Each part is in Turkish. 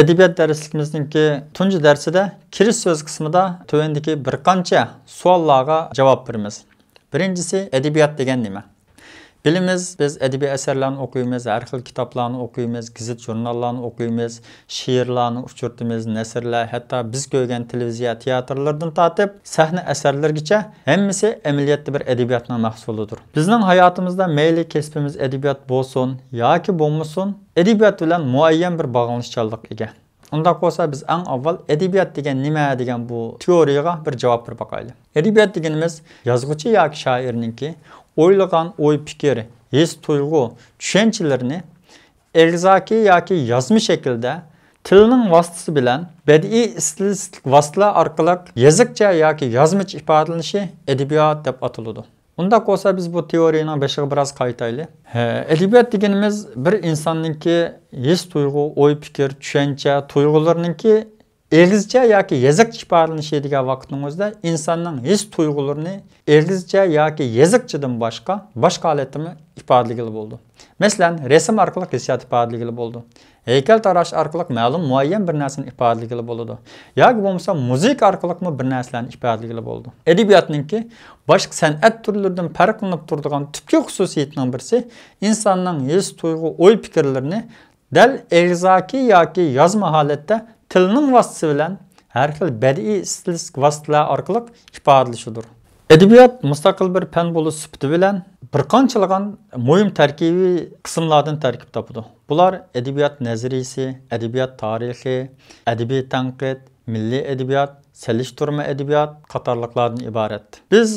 Әдебиет дәрісіліміздің ке түнжі дәрсі де кіріс сөз қысымыда төвендікі бір қанча суаллаға жауап біріміз. Біріншісі әдебиет деген неме? Bilimiz biz edebi eserlerini okuymiz, her xil kitaplarını okuymiz, gazet jurnallarını okuymiz, şiirlerini uçurtimiz, nesirler, hatta biz görgen televiziya tiyatrlardan tatip sahne eserlergiçe hemmisi emeliyatlı bir edebiyatın mahsuludur. Bizden hayatımızda meyli kesbimiz edebiyat bolsun, ya ki bolmasun, edebiyat bilen muayyen bir bağlanışçallık egen. unda bo'lsa biz eng avval adabiyot degan nima degan bu teoriyaga bir javob berib boqaylik adabiyot deganimiz yozuvchi yoki shoirninki o'ylagan o'y pikir, his tuyg'u çüşençilerini egzaki yoki yozma shaklda tilning vositasi bilan badiiy stilistik vositalar orqali yozikcha yoki yazmış ifodalanishi adabiyot deb ataladi Онда қоса біз бұл теорияны бәшіғі біраз қайтайлы әдебиет дегеніміз бір ке ес тұйғу ой пікір түшенче ке ergizcha yoki yezik chiparilishadigan vaqtingizda insonning his tuyg'ularini ergizcha yoki yezikchidan boshqa boshqa holatimi ifodaligili bo'ldi masalan rasm orqali hissiyot ifodaligili bo'ldi heykel tarash orqali ma'lum muayyan bir narsani ifodaligili bo'ladi yoki bo'lmasa muzika orqali bir narsalarni ifodaligili bo'ldi adabiyotninki boshqa san'at turlaridan farqlanib turadigan tubki xususiyatning birisi insonning his tuyg'u o'y fikrlarini dal egzaki yoki yozma holatda tilning vasitasi bilan har xil badiiy stilistik vositalar orqali ifodalashidir Edebiyat, mustaqil bir fan bo'lish sifati bilan bir qanchalagan muhim tarkibiy qismlardan tarkib topadi bular edebiyat nazriyasi adabiyot tarixi adabiy tanqid milliy adabiyot selishtirma adabiyot qatorliqlardan iborat biz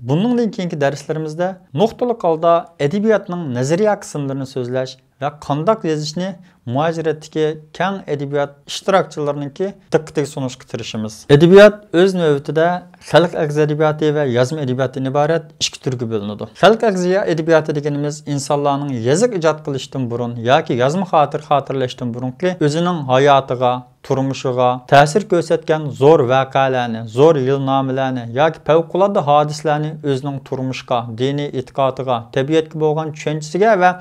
bunun linkinki derslerimizde noktalık halda edebiyatının nazariya kısımlarını sözleş va qandaq yozishni muajiratdagi kang adabiyot ishtirokchilariniki diqqatiga sunishga tirishimiz adabiyot o'z navbatida xalq agzi adabiyoti va yozma adabiyotdan iborat ikki turga bo'linadi xalq agziya adabiyoti deganimiz insonlarning язык ijod qilishdan burun yoki yozma xotir xotirlashdan burunki o'zining hayotiga turmuşuğa təsir göstərən zor vəqələrni, zor ilnamələrini yoki fəvqəladə hadisələrini özünün turmuşqa, dini etiqadığa, təbiətə bolğan düşüncəsinə və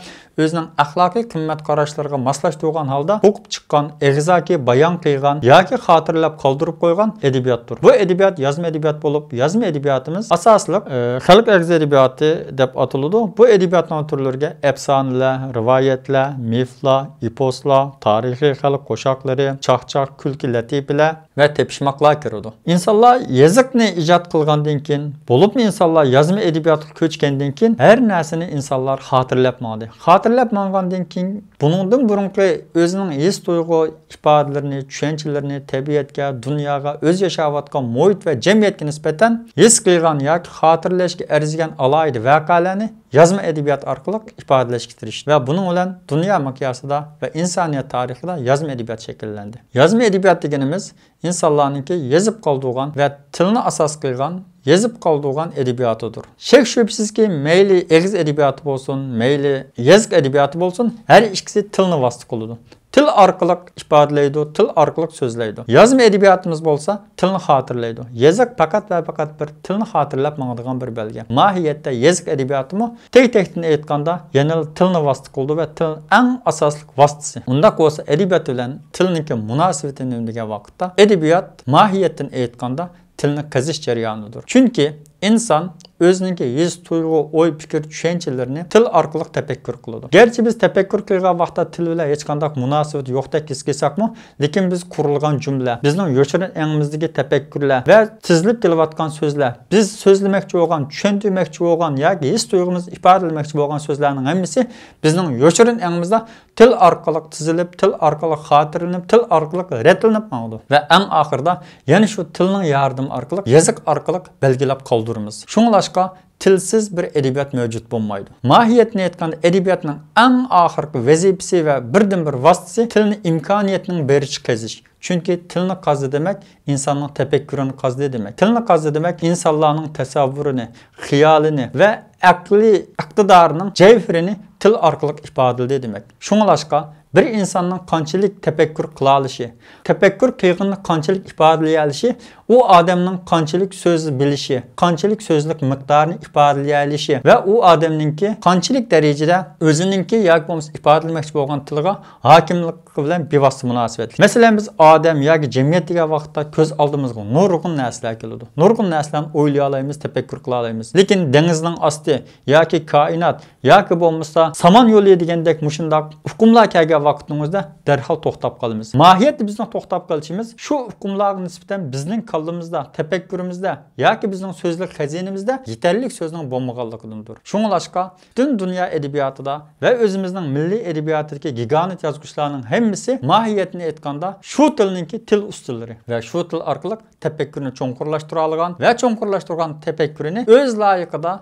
özünün əxlaqi qimmət qarışlarına maslaşdırğan halda oxub çıxan, əğzaki bayan qılğan yoki xatırlab qaldırıb qoyğan ədəbiyyatdır. Bu ədəbiyyat yazma ədəbiyyat olub, yazma ədəbiyyatımız əsaslıq e, xalq əğzi ədəbiyyatı deyə atılır. Bu ədəbiyyatın türlərinə əfsanələr, rivayətlər, miflər, iposlar, tarixi xalq qoşaqları, çaxçı чакчар күлкі ләтипілі вә тепшмақла кіруді. Инсалла язықны ижат қылғанден кейін, болып инсалла язмы әдебиятқа көчкенден кейін, әр нәрсені инсаллар хатırlап маңды. Хатırlап маңғандан кейін, бұныңдың бұрынғы өзінің ес тұйғы ifadelerini, түшенчелеріні тәбиетке, дүнияға, өз яшаватқан мұйт вә жәмиетке ниспәтен ес қиған яки хатırlashga әрзіген алайды вәқаләні yazma ədəbiyyatı arqılıq ifadələşdiriş və bunun ilə dünya miqyasında və insaniyyət tarixində yazma ədəbiyyat şəkilləndi. Yazma ədəbiyyat deganimiz insonlarniki yozib qoldirgan və tilni əsas qılğan yozib qoldirgan ədebiyyatıdır. Şək şübhəsizki, məyli əğiz ədəbiyyatı olsun, məyli yazıq ədəbiyyatı olsun, hər ikisi tilni vasitə qıldı. til orqali ifodalaydi til orqali so'zlaydi yozma adabiyotimiz bo'lsa tilni xotirlaydi yezik faqat va faqat bir tilni xotirlab mangadigan bir belgi mohiyatda yezik adabiyotimi tek tekdan aytganda yana tilni vosita qildi va til eng asosli vositasi unda bo'lsa adabiyot bilan tilniki munosabatini degan vaqtda adabiyot mohiyatdan aytganda tilni qizish jarayonidir chunki inson o'ziniki his tuyg'u o'y fikr tushunchalarni til orqali tafakkur qiladi garchi biz tafakkur qilgan vaqtda til bilan hech qanday munosabat yo'qdek his qilsakmi lekin biz qurilgan jumla bizning yoshirin angimizdagi tafakkurlar va tizilib kelayotgan so'zlar biz so'zlamoqchi bo'lgan tushuntirmoqchi bo'lgan yoki his tuyg'umiz ifodalanmoqchi bo'lgan so'zlarning hammasi bizning yoshirin angimizda til orqali tizilib til orqali xotirlanib til orqali redlanib va eng oxirida yana shu tilning yordami orqali yazıq orqali belgilab qoldirdi turibmiz shunglashqa tilsiz bir edebiyat mevcut bo'lmaydi mohiyatni aytganda adabiyotning en oxirgi vazifasi ve birden bir vositasi tilni imkoniyatning berish qazish chunki tilni qazi demak insonning tafakkurini qazdi demak tilni qazi demak insonlarning tasavvurini xiyolini va aqliy iqtidorining jayfirini til orqali ifodalaydi demak shunglashqa bir insonning qanchalik tafakkur qila olishi tafakkur qiyg'inni qanchalik ifodalay olishi u odamning qanchalik so'z bilishi qanchalik so'zlik miqdorini ifodalay olishi va u odamninki qanchalik darajada o'zininki yoki bo'lmasa ifodalamoqchi bo'lgan tilga hokimlik bilan bevosita munosabatli masalan biz odam yoki jamiyat degan vaqtda ko'z oldimizga nurg'un narsalar keladi nurg'un narsalarni o'ylay olamiz tafakkur qila olamiz lekin dengizning osti yoki koinot yoki bo'lmasa somon yo'li degandek mushundoq uqumlar kelgan derhal vaqtimizda darhol to'xtab qolamiz mohiyatda Şu to'xtab qolishimiz shu hukmlarga nisbatan ya ki tafakkurimizda yoki bizning so'zlik xazinamizda yetarli so'zning bo'lmaganligidandir shunglashqa butun dunyo adabiyotida ve özümüzden milli adabiyotidagi gigant yozuvchilarning hammasi mohiyatini aytganda shu tilninki til ustunlari va shu til orqali tafakkurni cho'nqurlashtira olgan va cho'nqurlashtirgan tafakkurini o'z loyiqida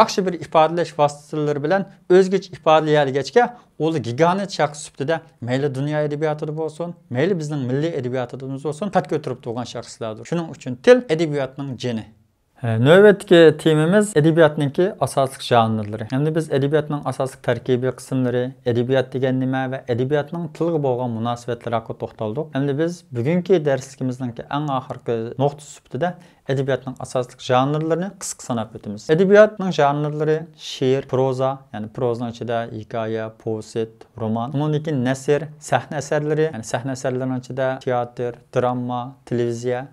yaxshi bir ifodalash vositalari bilan o'zgacha ifodalayolgachga u gigant shaxs sübtida edebiyatı da olsun, bo'lsin mayli bizning milliy adabiyotimiz bo'lsin pat ko'tirib turgan shaxslardir shuning uchun til adabiyotning jini Növbətdəki temimiz ədəbiyyatınki əsaslı janrları. Həm də biz ədəbiyyatın əsaslı tərkibi qismləri, ədəbiyyat degen nə və ədəbiyyatın tilgə bolğan münasibətləri haqqında toxtaldıq. Həm də biz bugünkü dərslikimizdəki ən axırki nöqtə sübutida ədəbiyyatın əsaslı janrlarını qısqa sanab ötümüz. Ədəbiyyatın janrları şeir, proza, yəni prozanın içində hekayə, poezit, roman, bununki nəsr, səhnə əsərləri, yəni səhnə əsərlərinin içində teatr, drama, televiziya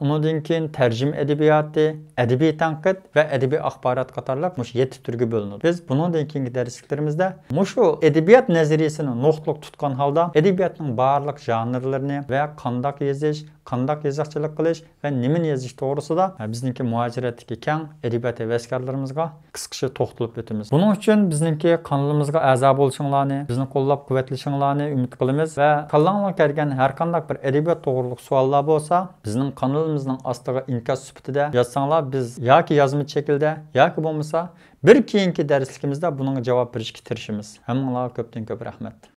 Onundan keyin tərcüm ədəbiyyatı, ədəbi tənqid və ədəbi axbarat qatarlıq məş 7 türgə bölünür. Biz bunundan keyinki dərsliklərimizdə məşu ədəbiyyat nəzəriyyəsini nöqtəlik tutqan halda ədəbiyyatın barlıq janrlarını və qandaq yazış, qandaq yazıqçılıq qilish və nimin yazış toğrusunda bizningki muhacirətdəki kən ədəbiyyat əvəzkarlarımızga qısqışı toxtulub ötümüz. Bunun üçün bizningki kanalımızga əza bolışınlarını, bizni qollab quvvətlişinlarını ümid qılımız və qallanla gələn hər qandaq bir ədəbiyyat toğruluq suallar bolsa, bizning каналымыздың астығы инкас сүптіде жазсаңлар біз яки язмы чекілді яки болмаса бір кейінгі дәрісілікімізді бұның жауап бірішке тіршіміз. Әмін Аллаға көптен көп рахмет.